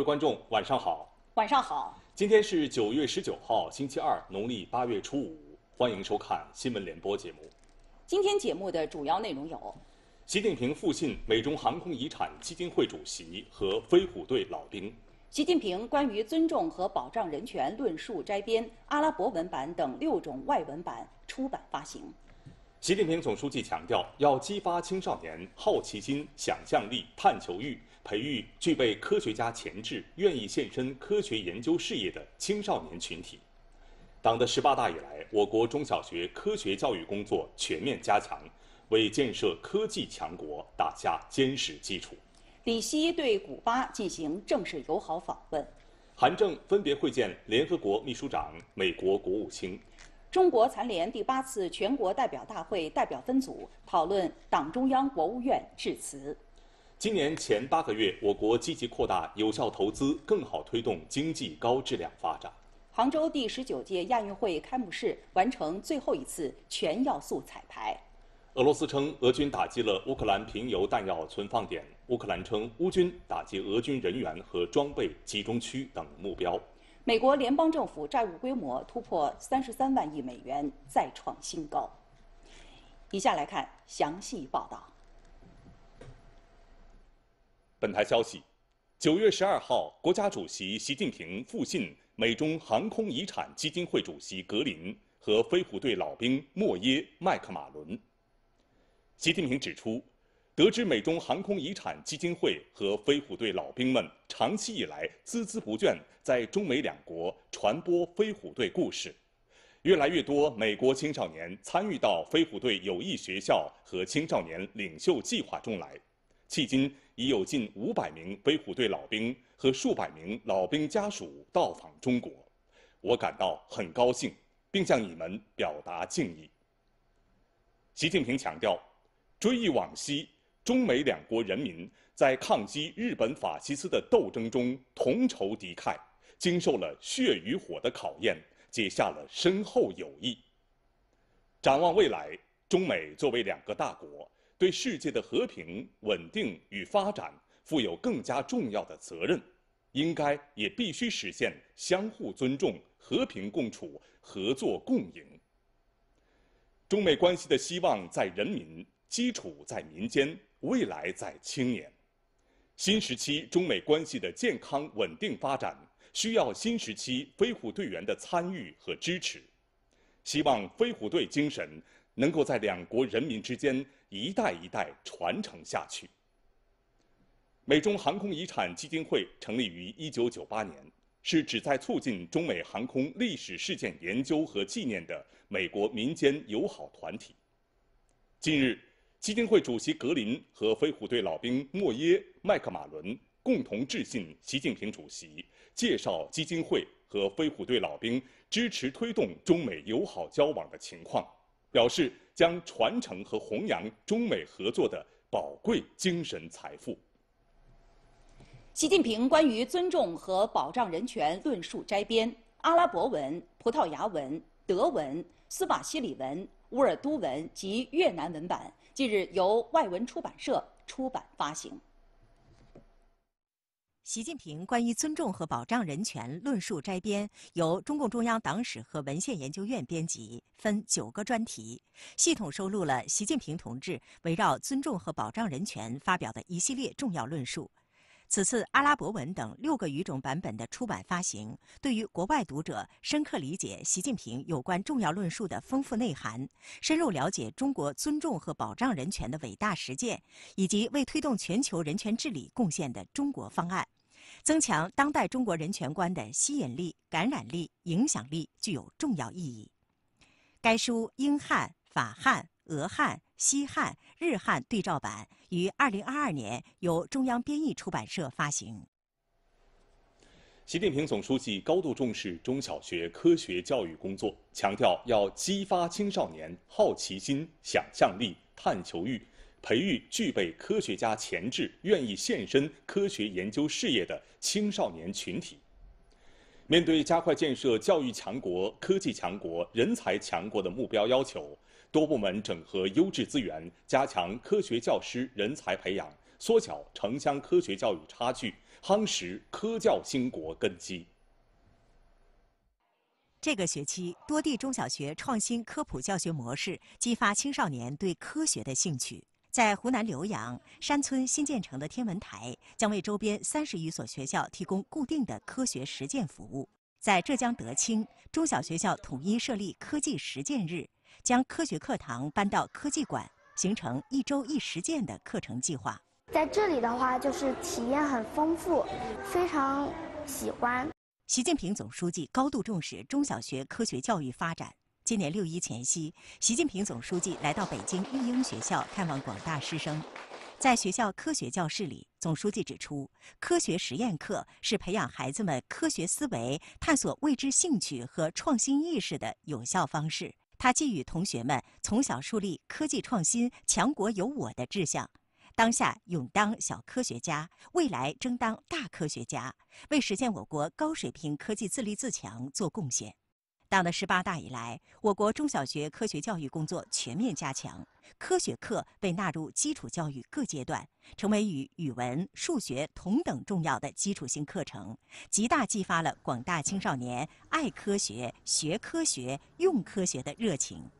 各位观众，晚上好。晚上好。今天是九月十九号，星期二，农历八月初五。欢迎收看新闻联播节目。今天节目的主要内容有：习近平复信美中航空遗产基金会主席和飞虎队老兵；习近平关于尊重和保障人权论述摘编阿拉伯文版等六种外文版出版发行。习近平总书记强调，要激发青少年好奇心、想象力、探求欲。培育具备科学家潜质、愿意献身科学研究事业的青少年群体。党的十八大以来，我国中小学科学教育工作全面加强，为建设科技强国打下坚实基础。李希对古巴进行正式友好访问。韩正分别会见联合国秘书长、美国国务卿。中国残联第八次全国代表大会代表分组讨论党中央、国务院致辞。今年前八个月，我国积极扩大有效投资，更好推动经济高质量发展。杭州第十九届亚运会开幕式完成最后一次全要素彩排。俄罗斯称俄军打击了乌克兰平油弹药存放点，乌克兰称乌军打击俄军人员和装备集中区等目标。美国联邦政府债务规模突破三十三万亿美元，再创新高。以下来看详细报道。本台消息，九月十二号，国家主席习近平复信美中航空遗产基金会主席格林和飞虎队老兵莫耶麦克马伦。习近平指出，得知美中航空遗产基金会和飞虎队老兵们长期以来孜孜不倦在中美两国传播飞虎队故事，越来越多美国青少年参与到飞虎队友谊学校和青少年领袖计划中来，迄今。已有近五百名“飞虎队”老兵和数百名老兵家属到访中国，我感到很高兴，并向你们表达敬意。习近平强调，追忆往昔，中美两国人民在抗击日本法西斯的斗争中同仇敌忾，经受了血与火的考验，结下了深厚友谊。展望未来，中美作为两个大国。对世界的和平、稳定与发展负有更加重要的责任，应该也必须实现相互尊重、和平共处、合作共赢。中美关系的希望在人民，基础在民间，未来在青年。新时期中美关系的健康稳定发展，需要新时期飞虎队员的参与和支持。希望飞虎队精神能够在两国人民之间。一代一代传承下去。美中航空遗产基金会成立于1998年，是旨在促进中美航空历史事件研究和纪念的美国民间友好团体。近日，基金会主席格林和飞虎队老兵莫耶·麦克马伦共同致信习近平主席，介绍基金会和飞虎队老兵支持推动中美友好交往的情况。表示将传承和弘扬中美合作的宝贵精神财富。习近平关于尊重和保障人权论述摘编（阿拉伯文、葡萄牙文、德文、斯瓦希里文、乌尔都文及越南文版）近日由外文出版社出版发行。习近平关于尊重和保障人权论述摘编，由中共中央党史和文献研究院编辑，分九个专题，系统收录了习近平同志围绕尊重和保障人权发表的一系列重要论述。此次阿拉伯文等六个语种版本的出版发行，对于国外读者深刻理解习近平有关重要论述的丰富内涵，深入了解中国尊重和保障人权的伟大实践，以及为推动全球人权治理贡献的中国方案。增强当代中国人权观的吸引力、感染力、影响力，具有重要意义。该书英汉、法汉、俄汉、西汉、日汉对照版于二零二二年由中央编译出版社发行。习近平总书记高度重视中小学科学教育工作，强调要激发青少年好奇心、想象力、探求欲。培育具备科学家潜质、愿意献身科学研究事业的青少年群体。面对加快建设教育强国、科技强国、人才强国的目标要求，多部门整合优质资源，加强科学教师人才培养，缩小城乡科学教育差距，夯实科教兴国根基。这个学期，多地中小学创新科普教学模式，激发青少年对科学的兴趣。在湖南浏阳山村新建成的天文台，将为周边三十余所学校提供固定的科学实践服务。在浙江德清，中小学校统一设立科技实践日，将科学课堂搬到科技馆，形成一周一实践的课程计划。在这里的话，就是体验很丰富，非常喜欢。习近平总书记高度重视中小学科学教育发展。今年六一前夕，习近平总书记来到北京育英学校看望广大师生，在学校科学教室里，总书记指出，科学实验课是培养孩子们科学思维、探索未知兴趣和创新意识的有效方式。他寄予同学们从小树立科技创新、强国有我的志向，当下勇当小科学家，未来争当大科学家，为实现我国高水平科技自立自强做贡献。党的十八大以来，我国中小学科学教育工作全面加强，科学课被纳入基础教育各阶段，成为与语文、数学同等重要的基础性课程，极大激发了广大青少年爱科学、学科学、用科学的热情。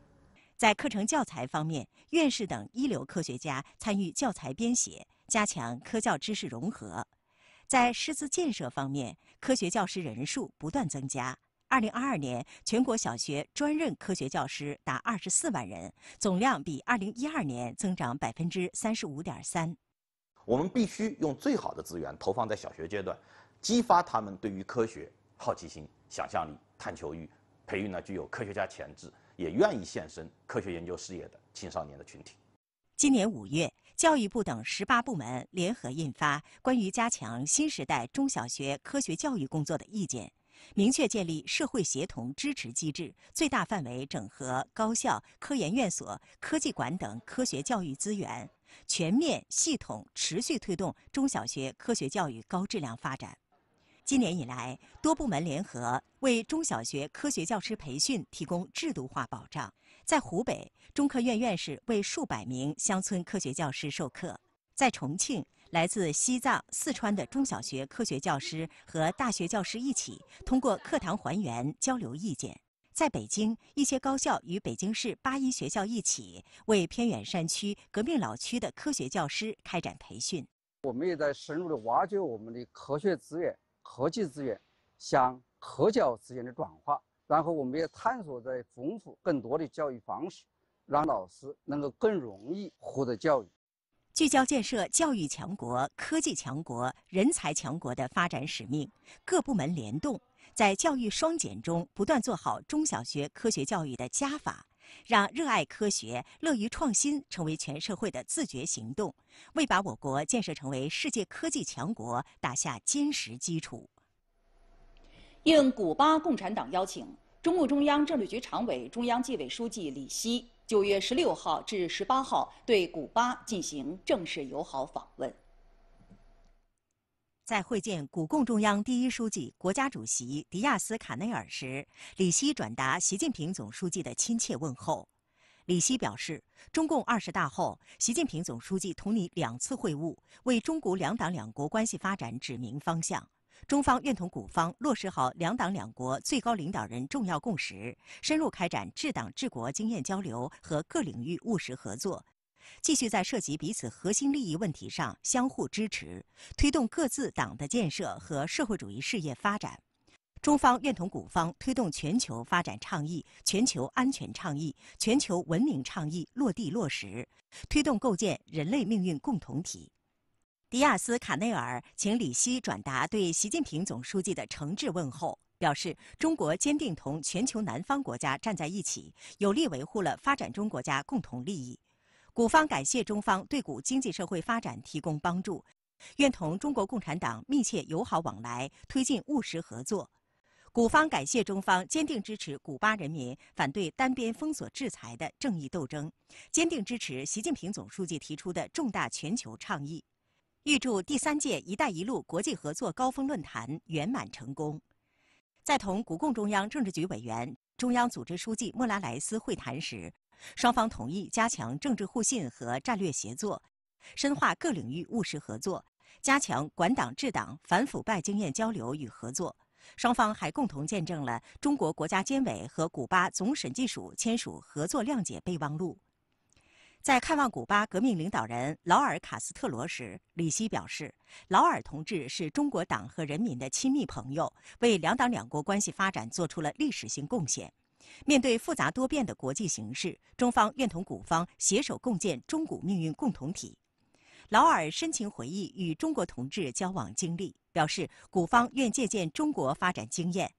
在课程教材方面，院士等一流科学家参与教材编写，加强科教知识融合；在师资建设方面，科学教师人数不断增加。二零二二年，全国小学专任科学教师达二十四万人，总量比二零一二年增长百分之三十五点三。我们必须用最好的资源投放在小学阶段，激发他们对于科学好奇心、想象力、探求欲，培育呢具有科学家潜质、也愿意献身科学研究事业的青少年的群体。今年五月，教育部等十八部门联合印发《关于加强新时代中小学科学教育工作的意见》。明确建立社会协同支持机制，最大范围整合高校、科研院所、科技馆等科学教育资源，全面、系统、持续推动中小学科学教育高质量发展。今年以来，多部门联合为中小学科学教师培训提供制度化保障。在湖北，中科院院士为数百名乡村科学教师授课；在重庆，来自西藏、四川的中小学科学教师和大学教师一起，通过课堂还原交流意见。在北京，一些高校与北京市八一学校一起，为偏远山区、革命老区的科学教师开展培训。我们也在深入的挖掘我们的科学资源、科技资源向科教资源的转化，然后我们也探索在丰富更多的教育方式，让老师能够更容易获得教育。聚焦建设教育强国、科技强国、人才强国的发展使命，各部门联动，在教育双减中不断做好中小学科学教育的加法，让热爱科学、乐于创新成为全社会的自觉行动，为把我国建设成为世界科技强国打下坚实基础。应古巴共产党邀请，中共中央政治局常委、中央纪委书记李希。九月十六号至十八号，对古巴进行正式友好访问。在会见古共中央第一书记、国家主席迪亚斯卡内尔时，李希转达习近平总书记的亲切问候。李希表示，中共二十大后，习近平总书记同你两次会晤，为中国古两党两国关系发展指明方向。中方愿同古方落实好两党两国最高领导人重要共识，深入开展治党治国经验交流和各领域务实合作，继续在涉及彼此核心利益问题上相互支持，推动各自党的建设和社会主义事业发展。中方愿同古方推动全球发展倡议、全球安全倡议、全球文明倡议落地落实，推动构建人类命运共同体。迪亚斯卡内尔请李希转达对习近平总书记的诚挚问候，表示中国坚定同全球南方国家站在一起，有力维护了发展中国家共同利益。古方感谢中方对古经济社会发展提供帮助，愿同中国共产党密切友好往来，推进务实合作。古方感谢中方坚定支持古巴人民反对单边封锁制裁的正义斗争，坚定支持习近平总书记提出的重大全球倡议。预祝第三届“一带一路”国际合作高峰论坛圆满成功。在同中共中央政治局委员、中央组织书记莫拉莱斯会谈时，双方同意加强政治互信和战略协作，深化各领域务实合作，加强管党治党、反腐败经验交流与合作。双方还共同见证了中国国家监委和古巴总审计署签署合作谅解备忘录。在看望古巴革命领导人劳尔·卡斯特罗时，李希表示，劳尔同志是中国党和人民的亲密朋友，为两党两国关系发展做出了历史性贡献。面对复杂多变的国际形势，中方愿同古方携手共建中古命运共同体。劳尔深情回忆与中国同志交往经历，表示古方愿借鉴中国发展经验。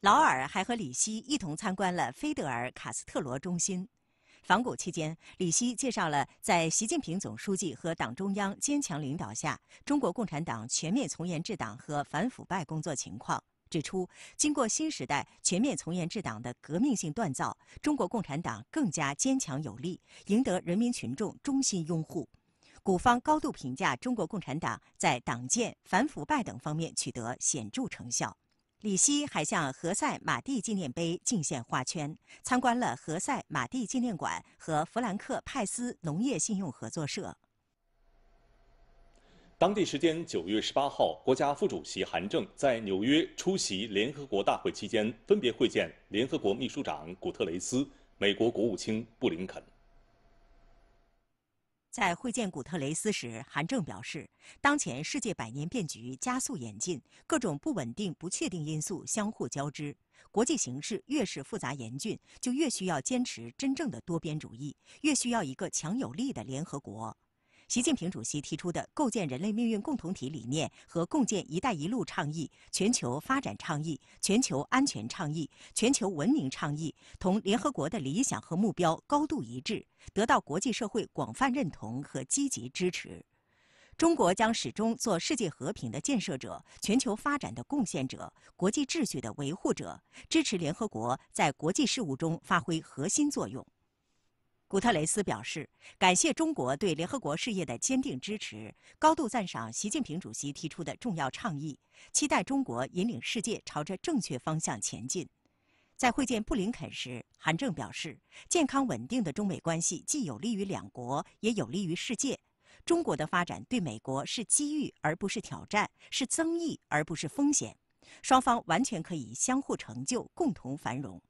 劳尔还和李希一同参观了菲德尔·卡斯特罗中心。访古期间，李希介绍了在习近平总书记和党中央坚强领导下，中国共产党全面从严治党、和反腐败工作情况，指出，经过新时代全面从严治党的革命性锻造，中国共产党更加坚强有力，赢得人民群众衷心拥护。古方高度评价中国共产党在党建、反腐败等方面取得显著成效。李希还向何塞·马蒂纪念碑敬献花圈，参观了何塞·马蒂纪念馆和弗兰克·派斯农业信用合作社。当地时间九月十八号，国家副主席韩正在纽约出席联合国大会期间，分别会见联合国秘书长古特雷斯、美国国务卿布林肯。在会见古特雷斯时，韩正表示，当前世界百年变局加速演进，各种不稳定、不确定因素相互交织，国际形势越是复杂严峻，就越需要坚持真正的多边主义，越需要一个强有力的联合国。习近平主席提出的构建人类命运共同体理念和共建“一带一路”倡议、全球发展倡议、全球安全倡议、全球文明倡议，同联合国的理想和目标高度一致，得到国际社会广泛认同和积极支持。中国将始终做世界和平的建设者、全球发展的贡献者、国际秩序的维护者，支持联合国在国际事务中发挥核心作用。古特雷斯表示，感谢中国对联合国事业的坚定支持，高度赞赏习近平主席提出的重要倡议，期待中国引领世界朝着正确方向前进。在会见布林肯时，韩正表示，健康稳定的中美关系既有利于两国，也有利于世界。中国的发展对美国是机遇而不是挑战，是增益而不是风险，双方完全可以相互成就，共同繁荣。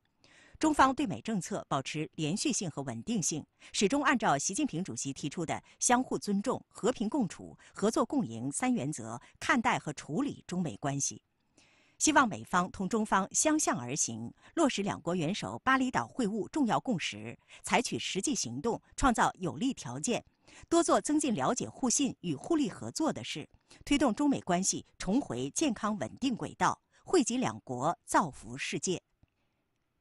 中方对美政策保持连续性和稳定性，始终按照习近平主席提出的相互尊重、和平共处、合作共赢三原则看待和处理中美关系。希望美方同中方相向而行，落实两国元首巴厘岛会晤重要共识，采取实际行动，创造有利条件，多做增进了解、互信与互利合作的事，推动中美关系重回健康稳定轨道，惠及两国，造福世界。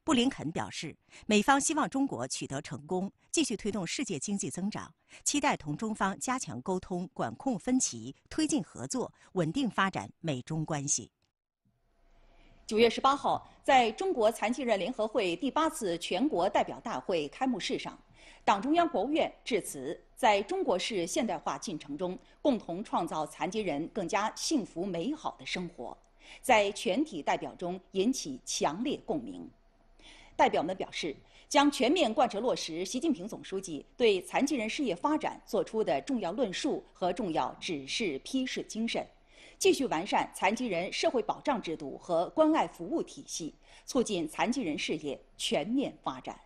布林肯表示，美方希望中国取得成功，继续推动世界经济增长，期待同中方加强沟通，管控分歧，推进合作，稳定发展美中关系。九月十八号，在中国残疾人联合会第八次全国代表大会开幕式上，党中央、国务院致辞，在中国式现代化进程中共同创造残疾人更加幸福美好的生活，在全体代表中引起强烈共鸣。代表们表示，将全面贯彻落实习近平总书记对残疾人事业发展作出的重要论述和重要指示批示精神，继续完善残疾人社会保障制度和关爱服务体系，促进残疾人事业全面发展。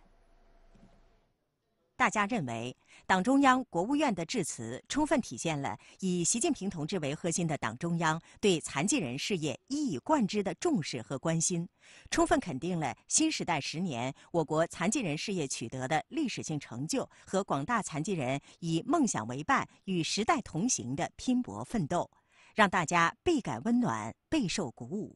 大家认为，党中央、国务院的致辞充分体现了以习近平同志为核心的党中央对残疾人事业一以贯之的重视和关心，充分肯定了新时代十年我国残疾人事业取得的历史性成就和广大残疾人以梦想为伴、与时代同行的拼搏奋斗，让大家倍感温暖、备受鼓舞。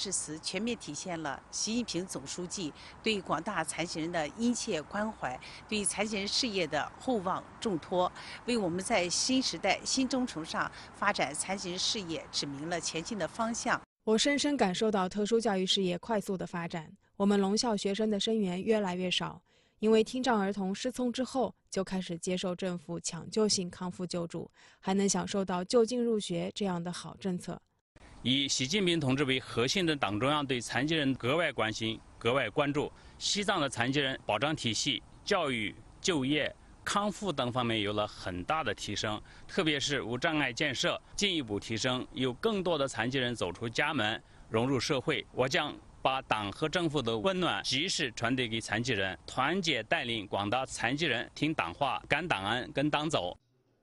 致辞全面体现了习近平总书记对广大残疾人的殷切关怀，对残疾人事业的厚望重托，为我们在新时代新征程上发展残疾人事业指明了前进的方向。我深深感受到特殊教育事业快速的发展，我们聋校学生的生源越来越少，因为听障儿童失聪之后就开始接受政府抢救性康复救助，还能享受到就近入学这样的好政策。以习近平同志为核心的党中央对残疾人格外关心、格外关注。西藏的残疾人保障体系、教育、就业、康复等方面有了很大的提升，特别是无障碍建设进一步提升，有更多的残疾人走出家门，融入社会。我将把党和政府的温暖及时传递给残疾人，团结带领广大残疾人听党话、感党恩、跟党走。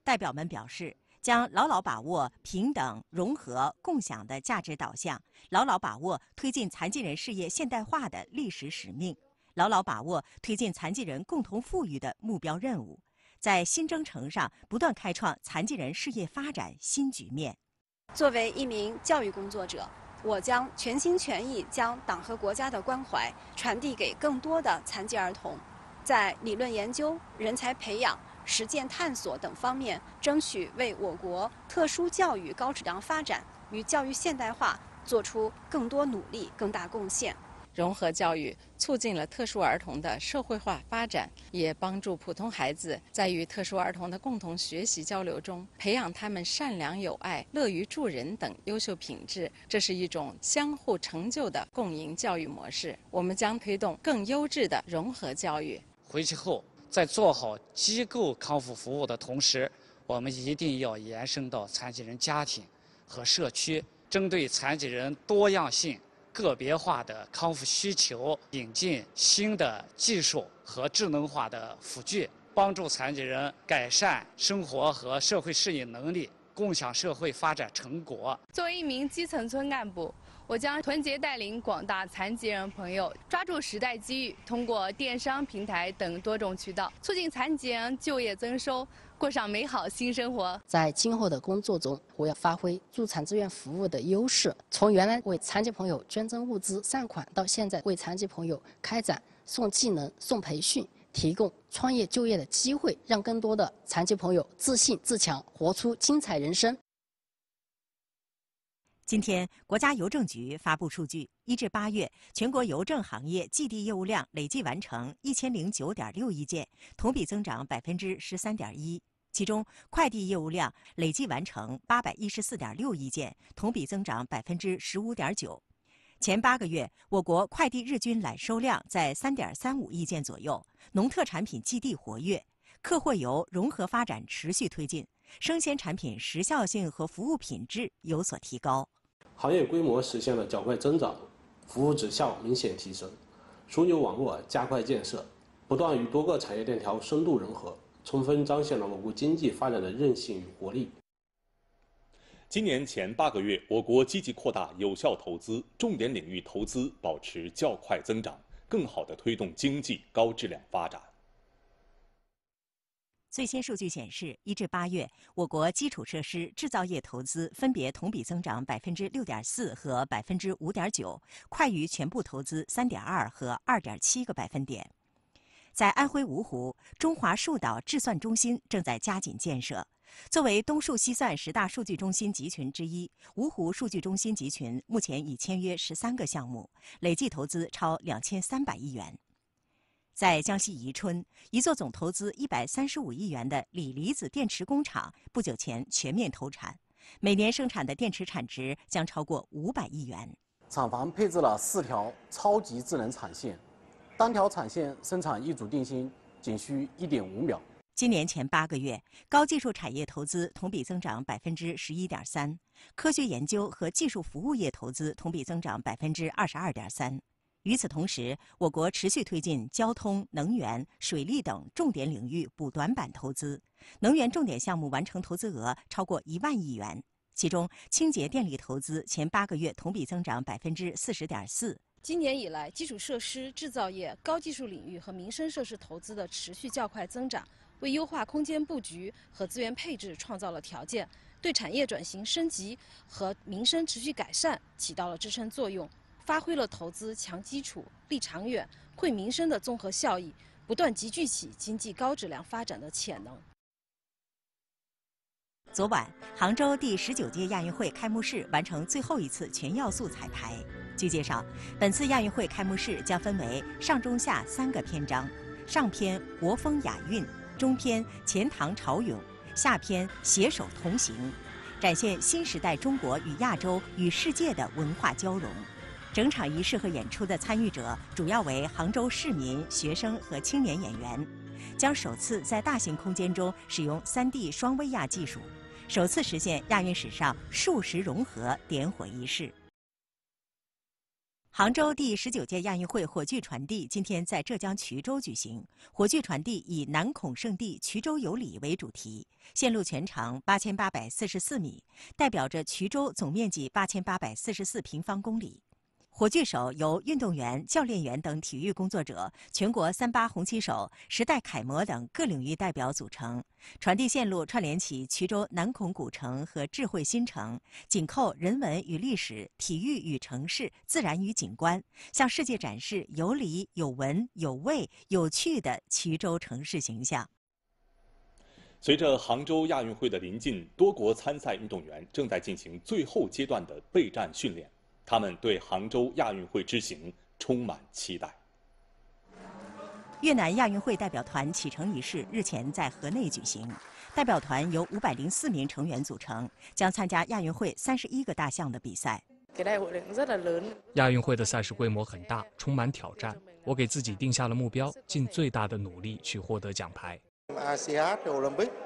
代表们表示。将牢牢把握平等、融合、共享的价值导向，牢牢把握推进残疾人事业现代化的历史使命，牢牢把握推进残疾人共同富裕的目标任务，在新征程上不断开创残疾人事业发展新局面。作为一名教育工作者，我将全心全意将党和国家的关怀传递给更多的残疾儿童，在理论研究、人才培养。实践探索等方面，争取为我国特殊教育高质量发展与教育现代化做出更多努力、更大贡献。融合教育促进了特殊儿童的社会化发展，也帮助普通孩子在与特殊儿童的共同学习交流中，培养他们善良友爱、乐于助人等优秀品质。这是一种相互成就的共赢教育模式。我们将推动更优质的融合教育。回去后。在做好机构康复服务的同时，我们一定要延伸到残疾人家庭和社区，针对残疾人多样性、个别化的康复需求，引进新的技术和智能化的辅具，帮助残疾人改善生活和社会适应能力，共享社会发展成果。作为一名基层村干部。我将团结带领广大残疾人朋友，抓住时代机遇，通过电商平台等多种渠道，促进残疾人就业增收，过上美好新生活。在今后的工作中，我要发挥助残志愿服务的优势，从原来为残疾朋友捐赠物资、善款，到现在为残疾朋友开展送技能、送培训，提供创业就业的机会，让更多的残疾朋友自信自强，活出精彩人生。今天，国家邮政局发布数据：一至八月，全国邮政行业寄递业务量累计完成一千零九点六亿件，同比增长百分之十三点一。其中，快递业务量累计完成八百一十四点六亿件，同比增长百分之十五点九。前八个月，我国快递日均揽收量在三点三五亿件左右。农特产品寄递活跃，客货邮融合发展持续推进，生鲜产品时效性和服务品质有所提高。行业规模实现了较快增长，服务质效明显提升，枢纽网络加快建设，不断与多个产业链条深度融合，充分彰显了我国经济发展的韧性与活力。今年前八个月，我国积极扩大有效投资，重点领域投资保持较快增长，更好的推动经济高质量发展。最新数据显示，一至八月，我国基础设施制造业投资分别同比增长百分之六点四和百分之五点九，快于全部投资三点二和二点七个百分点。在安徽芜湖，中华数岛智算中心正在加紧建设，作为东数西算十大数据中心集群之一，芜湖数据中心集群目前已签约十三个项目，累计投资超两千三百亿元。在江西宜春，一座总投资一百三十五亿元的锂离子电池工厂不久前全面投产，每年生产的电池产值将超过五百亿元。厂房配置了四条超级智能产线，单条产线生产一组定芯仅需一点五秒。今年前八个月，高技术产业投资同比增长百分之十一点三，科学研究和技术服务业投资同比增长百分之二十二点三。与此同时，我国持续推进交通、能源、水利等重点领域补短板投资，能源重点项目完成投资额超过一万亿元，其中清洁电力投资前八个月同比增长百分之四十点四。今年以来，基础设施、制造业、高技术领域和民生设施投资的持续较快增长，为优化空间布局和资源配置创造了条件，对产业转型升级和民生持续改善起到了支撑作用。发挥了投资强基础、利长远、惠民生的综合效益，不断集聚起经济高质量发展的潜能。昨晚，杭州第十九届亚运会开幕式完成最后一次全要素彩排。据介绍，本次亚运会开幕式将分为上、中、下三个篇章：上篇国风雅韵，中篇钱塘潮涌，下篇携手同行，展现新时代中国与亚洲、与世界的文化交融。整场仪式和演出的参与者主要为杭州市民、学生和青年演员，将首次在大型空间中使用 3D 双微亚技术，首次实现亚运史上数十融合点火仪式。杭州第十九届亚运会火炬传递今天在浙江衢州举行，火炬传递以“南孔圣地，衢州有礼”为主题，线路全长八千八百四十四米，代表着衢州总面积八千八百四十四平方公里。火炬手由运动员、教练员等体育工作者、全国“三八红旗手”、时代楷模等各领域代表组成，传递线路串联起衢州南孔古城和智慧新城，紧扣人文与历史、体育与城市、自然与景观，向世界展示有理、有文、有味、有趣的衢州城市形象。随着杭州亚运会的临近，多国参赛运动员正在进行最后阶段的备战训练。他们对杭州亚运会之行充满期待。越南亚运会代表团启程仪式日前在河内举行，代表团由五百零四名成员组成，将参加亚运会三十一个大项的比赛。亚运会的赛事规模很大，充满挑战。我给自己定下了目标，尽最大的努力去获得奖牌。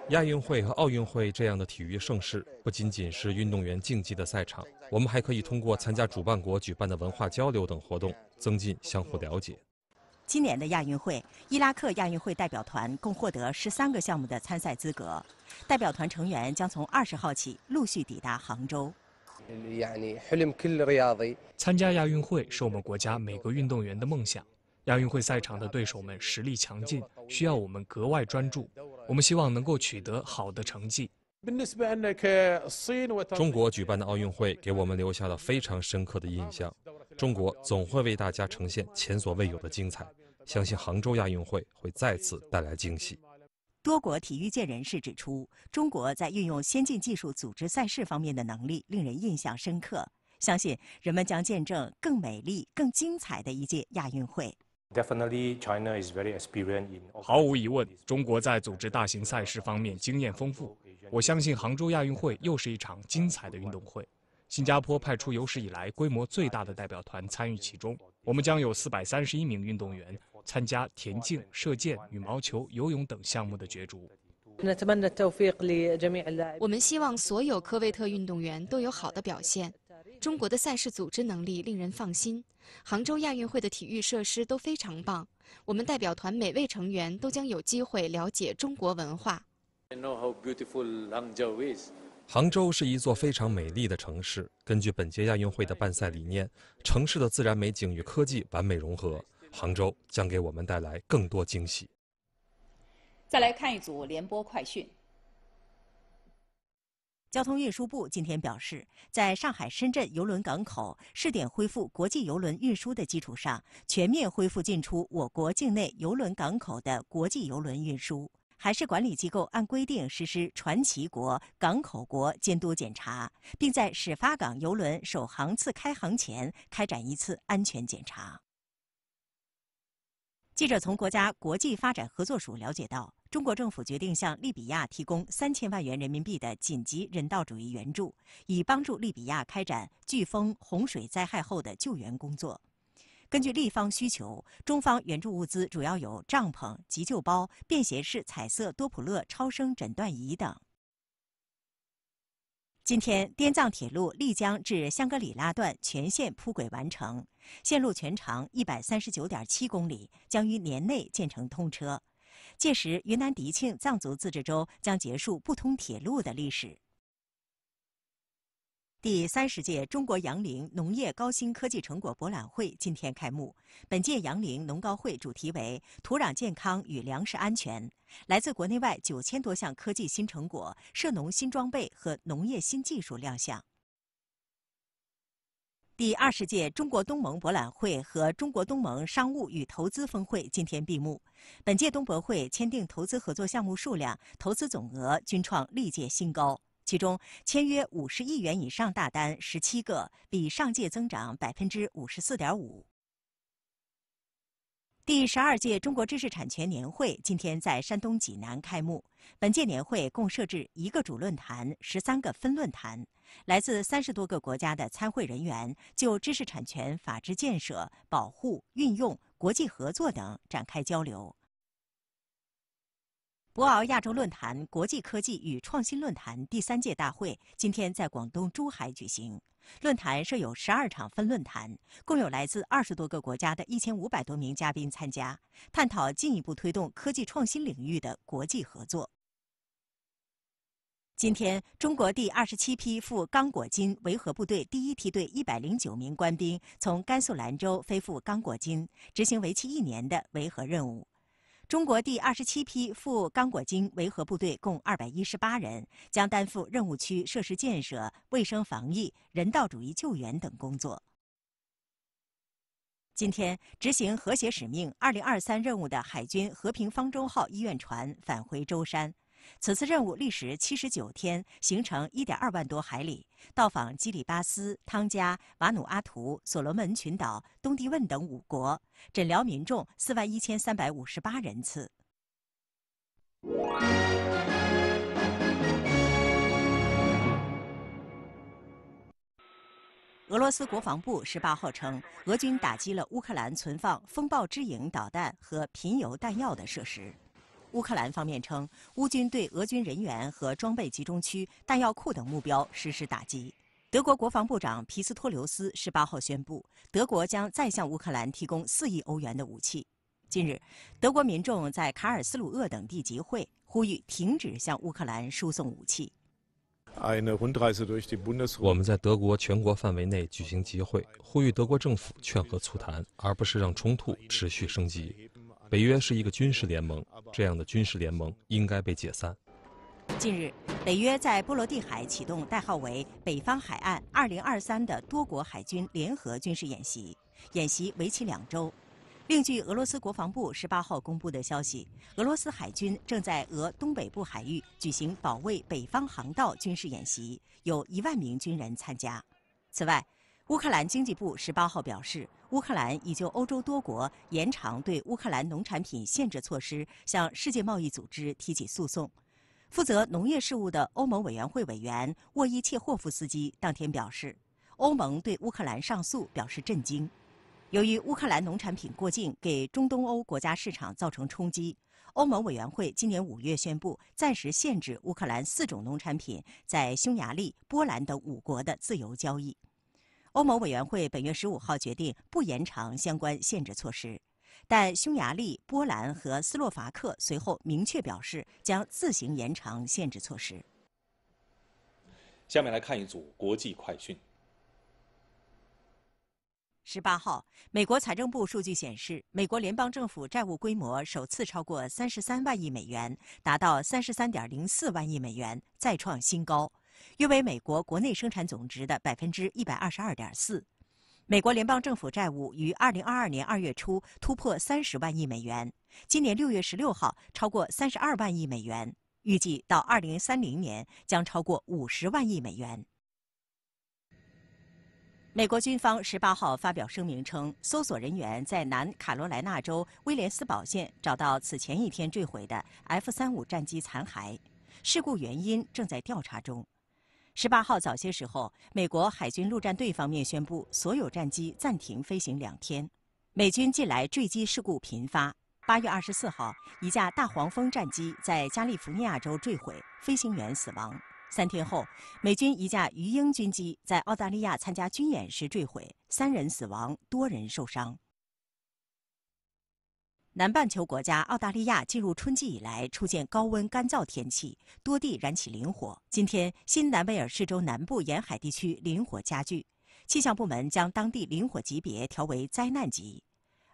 亚运会和奥运会这样的体育盛事，不仅仅是运动员竞技的赛场，我们还可以通过参加主办国举办的文化交流等活动，增进相互了解。今年的亚运会，伊拉克亚运会代表团共获得十三个项目的参赛资格，代表团成员将从二十号起陆续抵达杭州。参加亚运会是我们国家每个运动员的梦想。亚运会赛场的对手们实力强劲，需要我们格外专注。我们希望能够取得好的成绩。中国举办的奥运会给我们留下了非常深刻的印象。中国总会为大家呈现前所未有的精彩。相信杭州亚运会会再次带来惊喜。多国体育界人士指出，中国在运用先进技术组织赛事方面的能力令人印象深刻。相信人们将见证更美丽、更精彩的一届亚运会。毫无疑问，中国在组织大型赛事方面经验丰富。我相信杭州亚运会又是一场精彩的运动会。新加坡派出有史以来规模最大的代表团参与其中。我们将有431名运动员参加田径、射箭、羽毛球、游泳等项目的角逐。我们希望所有科威特运动员都有好的表现。中国的赛事组织能力令人放心，杭州亚运会的体育设施都非常棒。我们代表团每位成员都将有机会了解中国文化。杭州是一座非常美丽的城市。根据本届亚运会的办赛理念，城市的自然美景与科技完美融合，杭州将给我们带来更多惊喜。再来看一组联播快讯。交通运输部今天表示，在上海、深圳邮轮港口试点恢复国际邮轮运输的基础上，全面恢复进出我国境内邮轮港口的国际邮轮运输。海事管理机构按规定实施船旗国、港口国监督检查，并在始发港邮轮首航次开航前开展一次安全检查。记者从国家国际发展合作署了解到。中国政府决定向利比亚提供三千万元人民币的紧急人道主义援助，以帮助利比亚开展飓风洪水灾害后的救援工作。根据利方需求，中方援助物资主要有帐篷、急救包、便携式彩色多普勒超声诊断仪等。今天，滇藏铁路丽江至香格里拉段全线铺轨完成，线路全长一百三十九点七公里，将于年内建成通车。届时，云南迪庆藏族自治州将结束不通铁路的历史。第三十届中国杨凌农业高新科技成果博览会今天开幕，本届杨凌农高会主题为“土壤健康与粮食安全”，来自国内外九千多项科技新成果、涉农新装备和农业新技术亮相。第二十届中国东盟博览会和中国东盟商务与投资峰会今天闭幕。本届东博会签订投资合作项目数量、投资总额均创历届新高，其中签约五十亿元以上大单十七个，比上届增长百分之五十四点五。第十二届中国知识产权年会今天在山东济南开幕。本届年会共设置一个主论坛、十三个分论坛，来自三十多个国家的参会人员就知识产权法治建设、保护、运用、国际合作等展开交流。博鳌亚洲论坛国际科技与创新论坛第三届大会今天在广东珠海举行。论坛设有十二场分论坛，共有来自二十多个国家的一千五百多名嘉宾参加，探讨进一步推动科技创新领域的国际合作。今天，中国第二十七批赴刚果金维和部队第一梯队一百零九名官兵从甘肃兰州飞赴刚果金，执行为期一年的维和任务。中国第二十七批赴刚果（金）维和部队共二百一十八人，将担负任务区设施建设、卫生防疫、人道主义救援等工作。今天，执行“和谐使命”二零二三任务的海军“和平方舟”号医院船返回舟山。此次任务历时七十九天，行程一点二万多海里，到访基里巴斯、汤加、瓦努阿图、所罗门群岛、东帝汶等五国，诊疗民众四万一千三百五十八人次。俄罗斯国防部十八号称，俄军打击了乌克兰存放“风暴之影”导弹和贫铀弹药的设施。乌克兰方面称，乌军对俄军人员和装备集中区、弹药库等目标实施打击。德国国防部长皮斯托留斯十八号宣布，德国将再向乌克兰提供四亿欧元的武器。近日，德国民众在卡尔斯鲁厄等地集会，呼吁停止向乌克兰输送武器。我们在德国全国范围内举行集会，呼吁德国政府劝和促谈，而不是让冲突持续升级。北约是一个军事联盟，这样的军事联盟应该被解散。近日，北约在波罗的海启动代号为“北方海岸 2023” 的多国海军联合军事演习，演习为期两周。另据俄罗斯国防部十八号公布的消息，俄罗斯海军正在俄东北部海域举行保卫北方航道军事演习，有一万名军人参加。此外，乌克兰经济部十八号表示。乌克兰已就欧洲多国延长对乌克兰农产品限制措施向世界贸易组织提起诉讼。负责农业事务的欧盟委员会委员沃伊切霍夫斯基当天表示，欧盟对乌克兰上诉表示震惊。由于乌克兰农产品过境给中东欧国家市场造成冲击，欧盟委员会今年五月宣布暂时限制乌克兰四种农产品在匈牙利、波兰等五国的自由交易。欧盟委员会本月十五号决定不延长相关限制措施，但匈牙利、波兰和斯洛伐克随后明确表示将自行延长限制措施。下面来看一组国际快讯。十八号，美国财政部数据显示，美国联邦政府债务规模首次超过三十三万亿美元，达到三十三点零四万亿美元，再创新高。约为美国国内生产总值的百分之一百二十二点四。美国联邦政府债务于二零二二年二月初突破三十万亿美元，今年六月十六号超过三十二万亿美元，预计到二零三零年将超过五十万亿美元。美国军方十八号发表声明称，搜索人员在南卡罗来纳州威廉斯堡县找到此前一天坠毁的 F 三五战机残骸，事故原因正在调查中。十八号早些时候，美国海军陆战队方面宣布，所有战机暂停飞行两天。美军近来坠机事故频发。八月二十四号，一架大黄蜂战机在加利福尼亚州坠毁，飞行员死亡。三天后，美军一架鱼鹰军机在澳大利亚参加军演时坠毁，三人死亡，多人受伤。南半球国家澳大利亚进入春季以来，出现高温干燥天气，多地燃起林火。今天，新南威尔士州南部沿海地区林火加剧，气象部门将当地林火级别调为灾难级。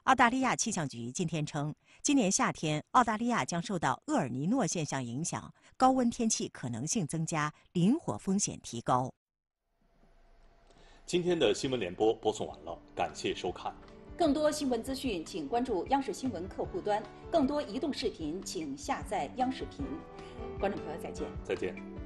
澳大利亚气象局今天称，今年夏天，澳大利亚将受到厄尔尼诺现象影响，高温天气可能性增加，林火风险提高。今天的新闻联播播送完了，感谢收看。更多新闻资讯，请关注央视新闻客户端；更多移动视频，请下载央视频。观众朋友，再见！再见。